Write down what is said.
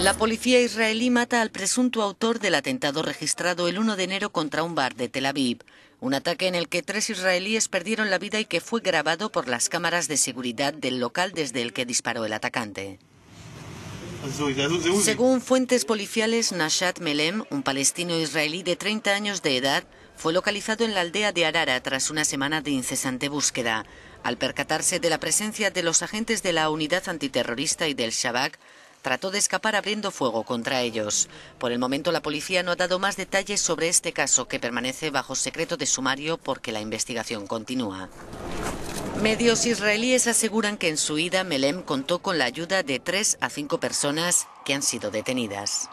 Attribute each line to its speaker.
Speaker 1: La policía israelí mata al presunto autor del atentado registrado el 1 de enero contra un bar de Tel Aviv, un ataque en el que tres israelíes perdieron la vida y que fue grabado por las cámaras de seguridad del local desde el que disparó el atacante. Según fuentes policiales, Nashat Melem, un palestino israelí de 30 años de edad, fue localizado en la aldea de Arara tras una semana de incesante búsqueda. Al percatarse de la presencia de los agentes de la unidad antiterrorista y del Shabak, trató de escapar abriendo fuego contra ellos. Por el momento la policía no ha dado más detalles sobre este caso que permanece bajo secreto de sumario porque la investigación continúa. Medios israelíes aseguran que en su ida Melem contó con la ayuda de tres a cinco personas que han sido detenidas.